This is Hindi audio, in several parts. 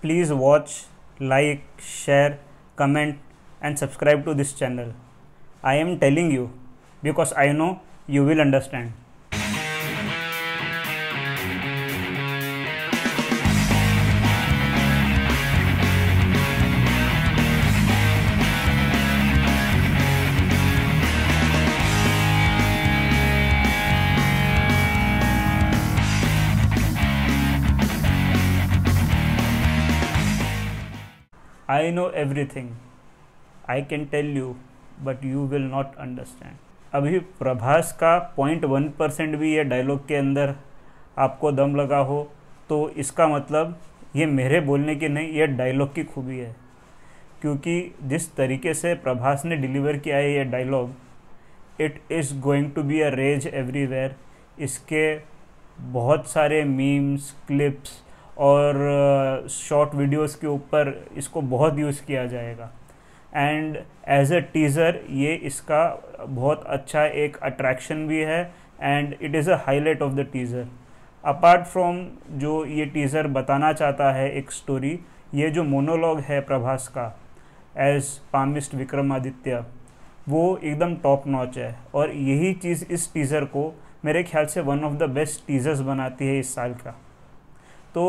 please watch like share comment and subscribe to this channel i am telling you because i know you will understand I know everything I can tell you but you will not understand अभी प्रभास का पॉइंट वन परसेंट भी ये डायलॉग के अंदर आपको दम लगा हो तो इसका मतलब ये मेरे बोलने की नहीं ये डायलॉग की खूबी है क्योंकि जिस तरीके से प्रभास ने डिलीवर किया है ये dialogue it is going to be a rage everywhere इसके बहुत सारे मीम्स क्लिप्स और शॉर्ट uh, वीडियोस के ऊपर इसको बहुत यूज़ किया जाएगा एंड एज अ टीज़र ये इसका बहुत अच्छा एक अट्रैक्शन भी है and it is a highlight of the teaser apart from जो ये टीज़र बताना चाहता है एक स्टोरी ये जो मोनोलॉग है प्रभास का एज पामिस्ट विक्रमादित्य वो एकदम टॉप नॉच है और यही चीज़ इस टीज़र को मेरे ख्याल से one of the best teasers बनाती है इस साल का तो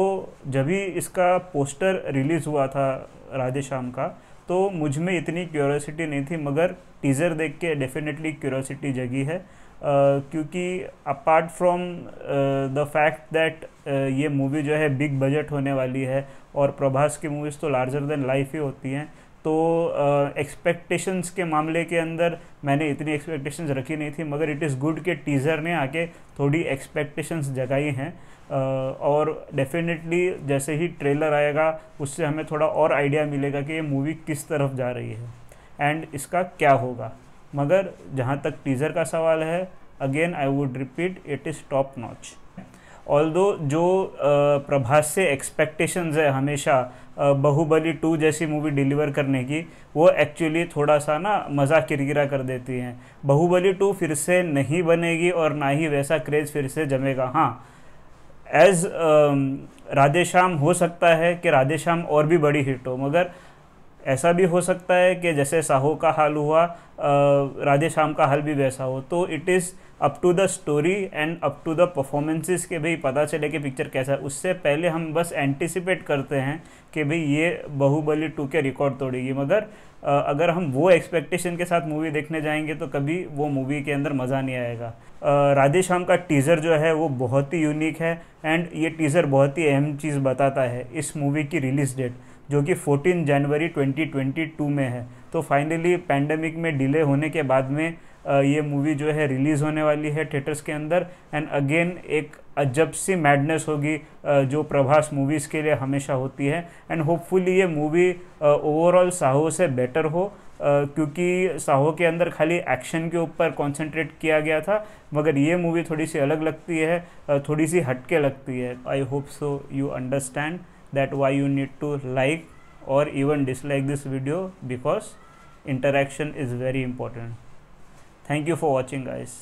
जब भी इसका पोस्टर रिलीज़ हुआ था राधे श्याम का तो मुझ में इतनी क्यूरोसिटी नहीं थी मगर टीज़र देख के डेफिनेटली क्यूरोसिटी जगी है Uh, क्योंकि apart from the fact that ये मूवी जो है बिग बजट होने वाली है और प्रभास की मूवीज़ तो लार्जर देन लाइफ ही होती हैं तो एक्सपेक्टेशंस uh, के मामले के अंदर मैंने इतनी एक्सपेक्टेशंस रखी नहीं थी मगर इट इज़ गुड के टीज़र ने आके थोड़ी एक्सपेक्टेशंस जगाई हैं uh, और डेफिनेटली जैसे ही ट्रेलर आएगा उससे हमें थोड़ा और आइडिया मिलेगा कि ये मूवी किस तरफ जा रही है एंड इसका क्या होगा मगर जहाँ तक टीज़र का सवाल है again I would repeat it is top notch although जो प्रभास से एक्सपेक्टेशंस है हमेशा बहुबली टू जैसी मूवी डिलीवर करने की वो एक्चुअली थोड़ा सा ना मज़ा किरकिरा कर देती हैं बहुबली टू फिर से नहीं बनेगी और ना ही वैसा क्रेज़ फिर से जमेगा हाँ एज राधे श्याम हो सकता है कि राधे श्याम और भी बड़ी हिट हो मगर ऐसा भी हो सकता है कि जैसे साहू का हाल हुआ राधे श्याम का हाल भी वैसा हो तो it is up to the story and up to the performances के भी पता चले कि पिक्चर कैसा है उससे पहले हम बस एंटिसिपेट करते हैं कि भाई ये बाहुबली टू के रिकॉर्ड तोड़ेगी मगर अगर हम वो एक्सपेक्टेशन के साथ मूवी देखने जाएंगे तो कभी वो मूवी के अंदर मज़ा नहीं आएगा राधे श्याम का टीज़र जो है वो बहुत ही यूनिक है एंड ये टीज़र बहुत ही अहम चीज़ बताता है इस मूवी की रिलीज़ डेट जो कि 14 जनवरी 2022 में है तो फाइनली पैंडमिक में डिले होने के बाद में ये मूवी जो है रिलीज़ होने वाली है थिएटर्स के अंदर एंड अगेन एक अजब सी मैडनेस होगी जो प्रभास मूवीज़ के लिए हमेशा होती है एंड होपफुली ये मूवी ओवरऑल साहो से बेटर हो क्योंकि साहो के अंदर खाली एक्शन के ऊपर कंसंट्रेट किया गया था मगर ये मूवी थोड़ी सी अलग लगती है थोड़ी सी हटके लगती है I hope so you understand that why you need to like or even dislike this video because interaction is very important thank you for watching guys